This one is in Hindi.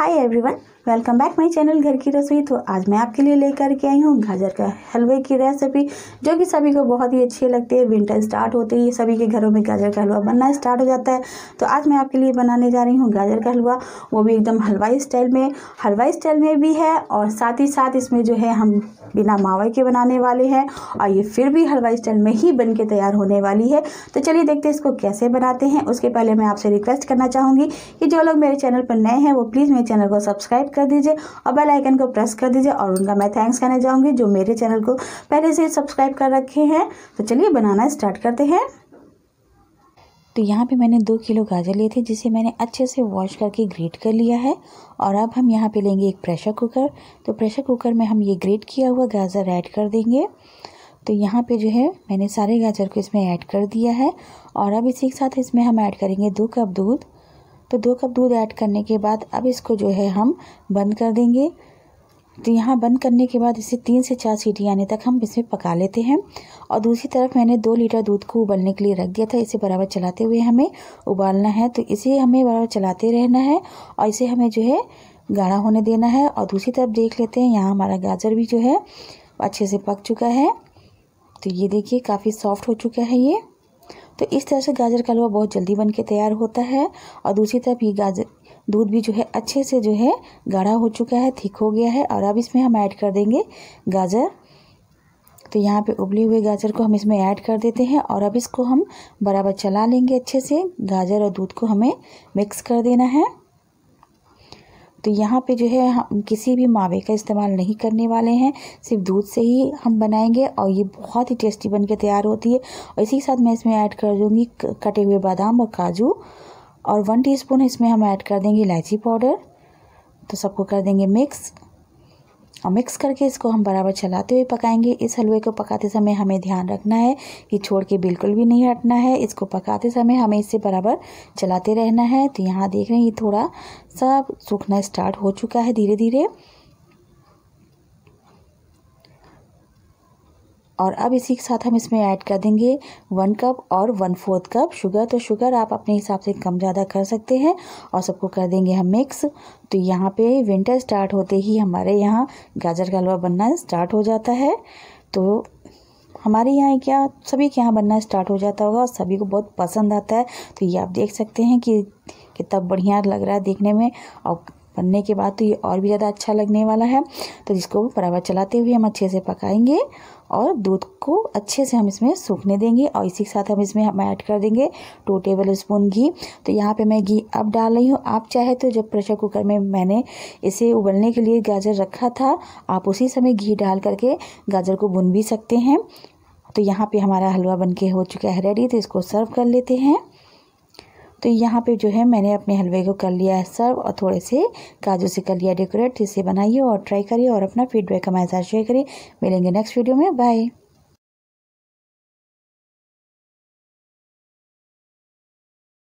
hi everyone welcome back my channel घर की रसोई तो आज मैं आपके लिए लेकर के आई हूँ गाजर का हलवे की रेसिपी जो कि सभी को बहुत ही अच्छी लगती है विंटर स्टार्ट होते ही सभी के घरों में गाजर का हलवा बनना स्टार्ट हो जाता है तो आज मैं आपके लिए बनाने जा रही हूँ गाजर का हलवा वो भी एकदम हलवाई स्टाइल में हलवाई स्टाइल में भी है और साथ ही साथ इसमें जो है हम बिना मावे के बनाने वाले हैं और ये फिर भी हलवाई स्टाइल में ही बन के तैयार होने वाली है तो चलिए देखते हैं इसको कैसे बनाते हैं उसके पहले मैं आपसे रिक्वेस्ट करना चाहूँगी कि जो लोग मेरे चैनल पर नए हैं वो प्लीज़ मेरे चैनल को सब्सक्राइब कर दीजिए और बेल आइकन को प्रेस कर दीजिए और उनका मैं थैंक्स कहना चाहूँगी जो मेरे चैनल को पहले से सब्सक्राइब कर रखे हैं तो चलिए बनाना स्टार्ट करते हैं तो यहाँ पे मैंने दो किलो गाजर लिए थे जिसे मैंने अच्छे से वॉश करके ग्रेट कर लिया है और अब हम यहाँ पे लेंगे एक प्रेशर कुकर तो प्रेशर कुकर में हम ये ग्रेट किया हुआ गाजर ऐड कर देंगे तो यहाँ पे जो है मैंने सारे गाजर को इसमें ऐड कर दिया है और अब इसी के साथ इसमें हम ऐड करेंगे दो कप दूध तो दो कप दूध ऐड करने के बाद अब इसको जो है हम बंद कर देंगे तो यहाँ बंद करने के बाद इसे तीन से चार सीटी आने तक हम इसमें पका लेते हैं और दूसरी तरफ मैंने दो लीटर दूध को उबलने के लिए रख दिया था इसे बराबर चलाते हुए हमें उबालना है तो इसे हमें बराबर चलाते रहना है और इसे हमें जो है गाढ़ा होने देना है और दूसरी तरफ देख लेते हैं यहाँ हमारा गाजर भी जो है अच्छे से पक चुका है तो ये देखिए काफ़ी सॉफ्ट हो चुका है ये तो इस तरह से गाजर का हलवा बहुत जल्दी बन के तैयार होता है और दूसरी तरफ ये गाजर दूध भी जो है अच्छे से जो है गाढ़ा हो चुका है थिक हो गया है और अब इसमें हम ऐड कर देंगे गाजर तो यहाँ पे उबले हुए गाजर को हम इसमें ऐड कर देते हैं और अब इसको हम बराबर चला लेंगे अच्छे से गाजर और दूध को हमें मिक्स कर देना है तो यहाँ पे जो है हम किसी भी मावे का इस्तेमाल नहीं करने वाले हैं सिर्फ दूध से ही हम बनाएंगे और ये बहुत ही टेस्टी बन के तैयार होती है और इसी के साथ मैं इसमें ऐड कर दूँगी कटे हुए बादाम और काजू और वन टी इसमें हम ऐड कर देंगे इलायची पाउडर तो सबको कर देंगे मिक्स और मिक्स करके इसको हम बराबर चलाते हुए पकाएंगे इस हलवे को पकाते समय हमें ध्यान रखना है कि छोड़ के बिल्कुल भी नहीं हटना है इसको पकाते समय हमें इसे बराबर चलाते रहना है तो यहाँ देख रहे हैं ये थोड़ा सा सूखना स्टार्ट हो चुका है धीरे धीरे और अब इसी के साथ हम इसमें ऐड कर देंगे वन कप और वन फोर्थ कप शुगर तो शुगर आप अपने हिसाब से कम ज़्यादा कर सकते हैं और सबको कर देंगे हम मिक्स तो यहाँ पे विंटर स्टार्ट होते ही हमारे यहाँ गाजर का हलवा बनना स्टार्ट हो जाता है तो हमारे यहाँ क्या सभी के यहाँ बनना स्टार्ट हो जाता होगा और सभी को बहुत पसंद आता है तो ये आप देख सकते हैं कि कितना बढ़िया लग रहा है देखने में और बनने के बाद तो ये और भी ज़्यादा अच्छा लगने वाला है तो इसको बराबर चलाते हुए हम अच्छे से पकाएंगे और दूध को अच्छे से हम इसमें सूखने देंगे और इसी के साथ हम इसमें हम ऐड कर देंगे टू टेबल स्पून घी तो यहाँ पे मैं घी अब डाल रही हूँ आप चाहे तो जब प्रेशर कुकर में मैंने इसे उबलने के लिए गाजर रखा था आप उसी समय घी डाल करके गाजर को भुन भी सकते हैं तो यहाँ पर हमारा हलवा बन हो चुका है रेडी तो इसको सर्व कर लेते हैं तो यहाँ पे जो है मैंने अपने हलवे को कर लिया है सर्व और थोड़े से काजू से कर लिया डेकोरेट इसे बनाइए और ट्राई करिए और अपना फीडबैक हमारे साथ शेयर करिए मिलेंगे नेक्स्ट वीडियो में बाय